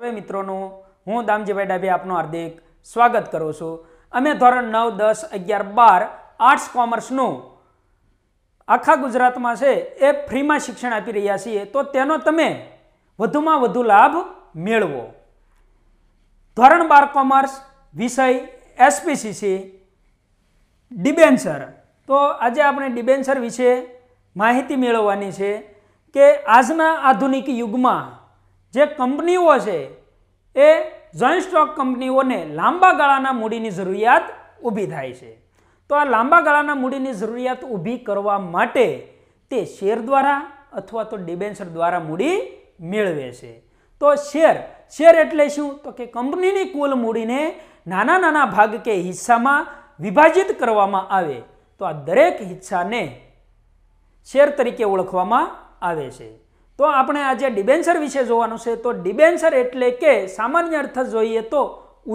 હવે મિત્રોનું હું દામજીભાઈ ડાભી આપનું હાર્દિક સ્વાગત કરું છું અમે ધોરણ નવ દસ અગિયાર બાર આર્ટ્સ કોમર્સનું આખા ગુજરાતમાં છે એ ફ્રીમાં શિક્ષણ આપી રહ્યા છીએ તો તેનો તમે વધુમાં વધુ લાભ મેળવો ધોરણ બાર કોમર્સ વિષય એસપીસીસી ડિબેન્સર તો આજે આપણે ડિબેન્સર વિશે માહિતી મેળવવાની છે કે આજના આધુનિક યુગમાં જે કંપનીઓ છે એ જોઈન્ટ સ્ટોક કંપનીઓને લાંબા ગાળાના મૂડીની જરૂરિયાત ઊભી થાય છે તો આ લાંબા ગાળાના મૂડીની જરૂરિયાત ઊભી કરવા માટે તે શેર દ્વારા અથવા તો ડિબેન્ચર દ્વારા મૂડી મેળવે છે તો શેર શેર એટલે શું તો કે કંપનીની કુલ મૂડીને નાના નાના ભાગ કે હિસ્સામાં વિભાજિત કરવામાં આવે તો આ દરેક હિસ્સાને શેર તરીકે ઓળખવામાં આવે છે તો આપણે આજે ડિબેન્સર વિશે જોવાનું છે તો ડિબેન્સર એટલે કે સામાન્ય અર્થ જોઈએ તો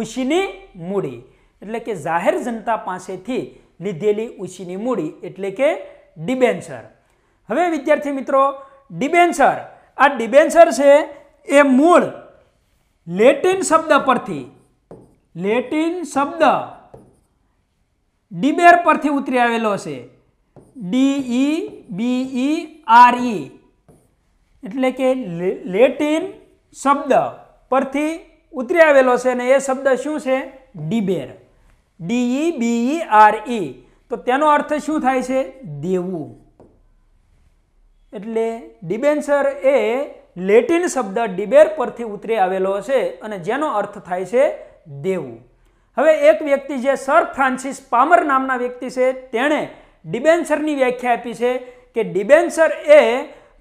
ઉછીની મૂડી એટલે કે જાહેર જનતા પાસેથી લીધેલી ઉછીની મૂડી એટલે કે ડિબેન્સર હવે વિદ્યાર્થી મિત્રો ડિબેન્સર આ ડિબેન્સર છે એ મૂળ લેટિન શબ્દ પરથી લેટિન શબ્દ ડિબેર પરથી ઉતરી આવેલો છે ડી ઈ બી ઈ આર ઈ એટલે કે લેટિન શબ્દ પરથી ઉતરી આવેલો છે અને એ શબ્દ શું છે debar D E B E R E તો તેનો અર્થ શું થાય છે દેવું એટલે ડિબેન્સર એ લેટિન શબ્દ ડિબેર પરથી ઉતરી આવેલો છે અને જેનો અર્થ થાય છે દેવું હવે એક વ્યક્તિ જે સર ફ્રાન્સિસ પામર નામના વ્યક્તિ છે તેણે ડિબેન્સરની વ્યાખ્યા આપી છે કે ડિબેન્સર એ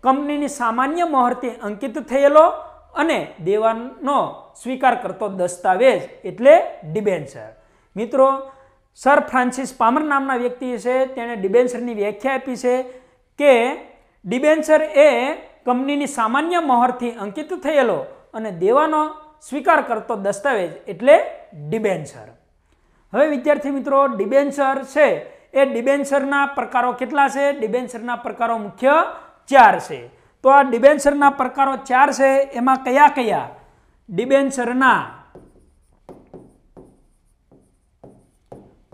કંપનીની સામાન્ય મહોરતે અંકિત થયેલો અને દેવાનો સ્વીકાર કરતો દસ્તાવેજ એટલે ડિબેન્ચર મિત્રો સર ફ્રાન્સિસ પામર નામના વ્યક્તિ છે તેણે ડિબેન્ચરની વ્યાખ્યા આપી છે કે ડિબેન્ચર એ કંપનીની સામાન્ય મહોરથી અંકિત થયેલો અને દેવાનો સ્વીકાર કરતો દસ્તાવેજ એટલે ડિબેન્ચર હવે વિદ્યાર્થી મિત્રો ડિબેન્ચર છે એ ડિબેન્ચરના પ્રકારો કેટલા છે ડિબેન્ચરના પ્રકારો મુખ્ય ચાર છે તો આ ડિબેન્સરના પ્રકારો ચાર છે એમાં કયા કયા ડિબેન્સરના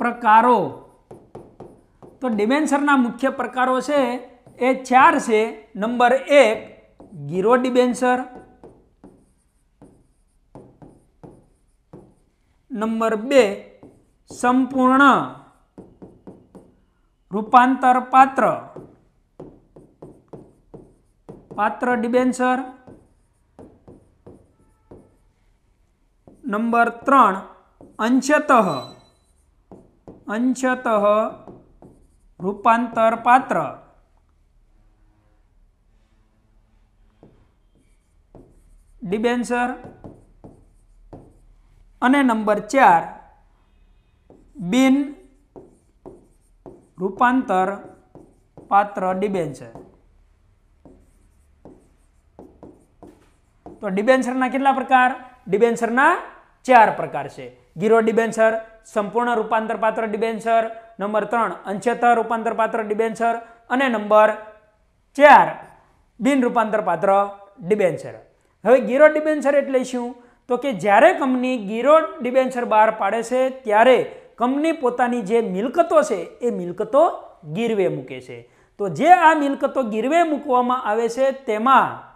પ્રકારો તો ડિબેન્સરના મુખ્ય પ્રકારો છે એ ચાર છે નંબર એક ગીરો ડિબેન્સર નંબર બે સંપૂર્ણ રૂપાંતર પાત્ર પાત્ર ડિબેન્ચર નંબર ત્રણ અંશતઃ અંશતઃ રૂપાંતર પાત્ર ડિબેન્સર અને નંબર ચાર બિન રૂપાંતર પાત્ર ડિબેન્ચર તો ડિબેન્સરના કેટલા પ્રકાર ડિબેન્સરના ચાર પ્રકાર છે ગીરો ડિબેન્સર સંપૂર્ણ રૂપાંતરપાત્ર ડિબેન્સર નંબર ત્રણ અંશત રૂપાંતરપાત્ર ડિબેન્સર અને નંબર ચાર બિન રૂપાંતરપાત્ર ડિબેન્ચર હવે ગીરો ડિબેન્સર એટલે શું તો કે જ્યારે કંપની ગીરો ડિબેન્સર બહાર પાડે છે ત્યારે કંપની પોતાની જે મિલકતો છે એ મિલકતો ગીરવે મૂકે છે તો જે આ મિલકતો ગીરવે મૂકવામાં આવે છે તેમાં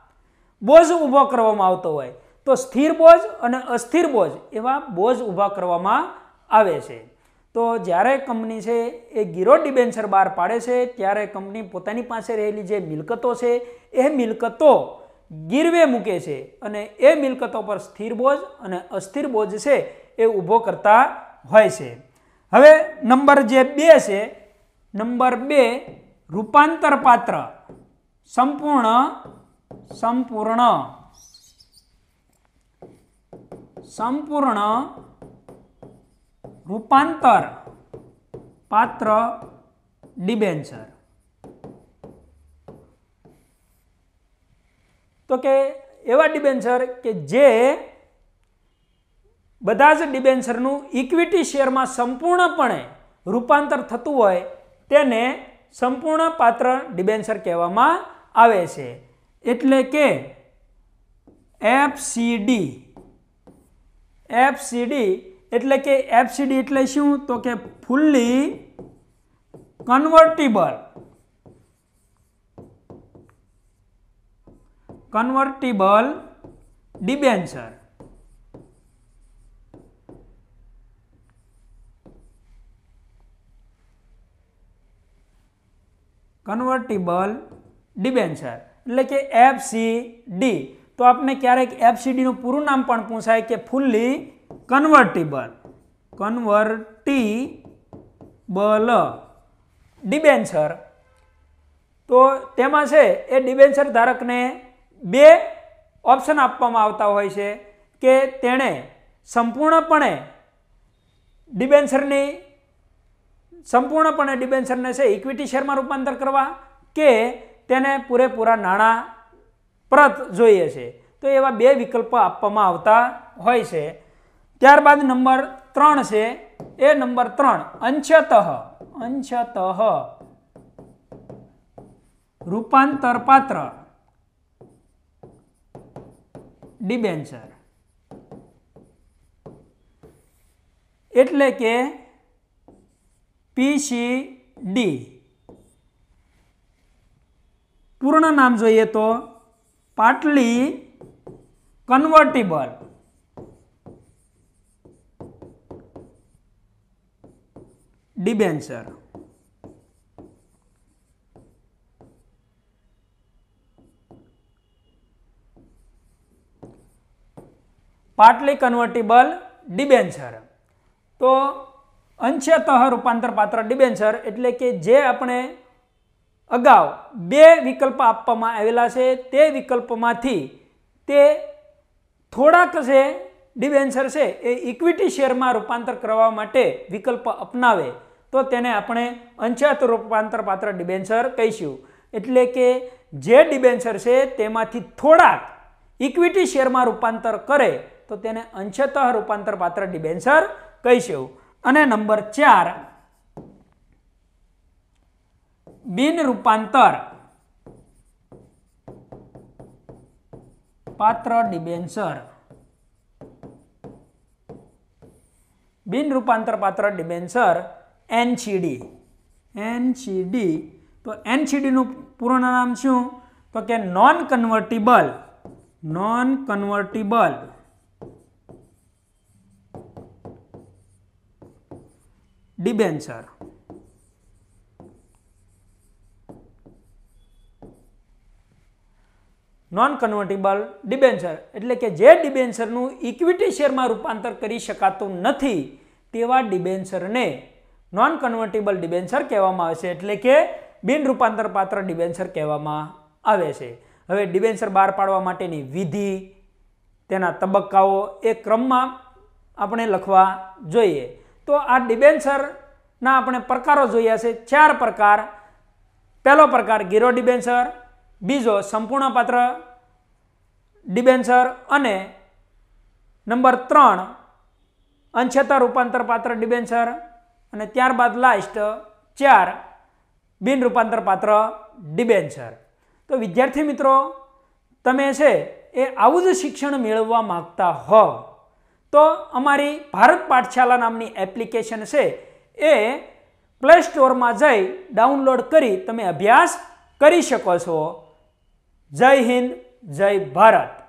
બોજ ઊભો કરવામાં આવતો હોય તો સ્થિર બોજ અને અસ્થિર બોજ એવા બોજ ઊભા કરવામાં આવે છે તો જ્યારે કંપની છે એ ગીરો ડિબેન્ચર બહાર પાડે છે ત્યારે કંપની પોતાની પાસે રહેલી જે મિલકતો છે એ મિલકતો ગીરવે મૂકે છે અને એ મિલકતો પર સ્થિર બોજ અને અસ્થિર બોજ છે એ ઊભો કરતા હોય છે હવે નંબર જે બે છે નંબર બે રૂપાંતર પાત્ર સંપૂર્ણ સંપૂર્ણ સંપૂર્ણ રૂપાંતર પાત્ર ડિબેન્ચર તો કે એવા ડિબેન્ચર કે જે બધા જ ડિબેન્ચરનું ઇક્વિટી શેરમાં સંપૂર્ણપણે રૂપાંતર થતું હોય તેને સંપૂર્ણ પાત્ર ડિબેન્ચર કહેવામાં આવે છે એટલે કે એફસીડી એફસીડી એટલે કે એફસીડી એટલે શું તો કે fully convertible convertible debenture convertible debenture એટલે કે એફ સી ડી તો આપણે ક્યારેક એફ સી ડીનું પૂરું નામ પણ પૂછાય કે ફૂલ્લી કન્વર્ટેબલ કન્વર્ટીબલ ડિબેન્ચર તો તેમાં છે એ ડિબેન્ચર ધારકને બે ઓપ્શન આપવામાં આવતા હોય છે કે તેણે સંપૂર્ણપણે ડિબેન્ચરની સંપૂર્ણપણે ડિબેન્ચરને છે ઇક્વિટી શેરમાં રૂપાંતર કરવા કે તેને પૂરેપૂરા નાણાં પરત જોઈએ છે તો એવા બે વિકલ્પ આપવામાં આવતા હોય છે ત્યારબાદ નંબર ત્રણ છે એ નંબર ત્રણ અંશતઃ અંશતઃ રૂપાંતર પાત્ર ડિબેન્ચર એટલે કે પીસીડી પૂર્ણ નામ જોઈએ તો partly convertible debenture partly convertible debenture તો અંશતઃ રૂપાંતરપાત્ર ડિબેન્ચર એટલે કે જે આપણે અગાઉ બે વિકલ્પ આપવામાં આવેલા છે તે વિકલ્પમાંથી તે થોડાક જે ડિબેન્ચર છે એ ઇક્વિટી શેરમાં રૂપાંતર કરવા માટે વિકલ્પ અપનાવે તો તેને આપણે અંશાત રૂપાંતર પાત્ર ડિબેન્ચર કહીશું એટલે કે જે ડિબેન્ચર છે તેમાંથી થોડાક ઇક્વિટી શેરમાં રૂપાંતર કરે તો તેને અંશતઃ રૂપાંતર પાત્ર ડિબેન્ચર કહીશું અને નંબર ચાર બિન રૂપાંતર પાત્ર ડિબેન્ચર બિન રૂપાંતર પાત્ર ડિબેન્ચર એનસીડી એનસીડી તો એનસીડીનું પૂર્ણ નામ શું તો કે non convertible non convertible debenture non convertible debenture એટલે કે જે ડિબેન્ચરનું ઇક્વિટી શેરમાં રૂપાંતર કરી શકાતું નથી તેવા ડિબેન્ચરને નોન કન્વર્ટેબલ ડિબેન્ચર કહેવામાં આવે છે એટલે કે બિન રૂપાંતરપાત્ર ડિબેન્ચર કહેવામાં આવે છે હવે ડિબેન્ચર બહાર પાડવા માટેની વિધિ તેના તબક્કાઓ એ ક્રમમાં આપણે લખવા જોઈએ તો આ ડિબેન્ચરના આપણે પ્રકારો જોયા છે ચાર પ્રકાર પહેલો પ્રકાર ગીરો ડિબેન્ચર બીજો સંપૂર્ણ પાત્ર ડિબેન્ચર અને નંબર ત્રણ અંશેતર રૂપાંતરપાત્ર પાત્ર ડિબેન્ચર અને ત્યારબાદ લાસ્ટ ચાર બિન રૂપાંતરપાત્ર પાત્ર ડિબેન્ચર તો વિદ્યાર્થી મિત્રો તમે છે એ આવું જ શિક્ષણ મેળવવા માગતા હોવ તો અમારી ભારત પાઠશાલા નામની એપ્લિકેશન છે એ પ્લે સ્ટોરમાં જઈ ડાઉનલોડ કરી તમે અભ્યાસ કરી શકો છો જય હિન્દ જય ભારત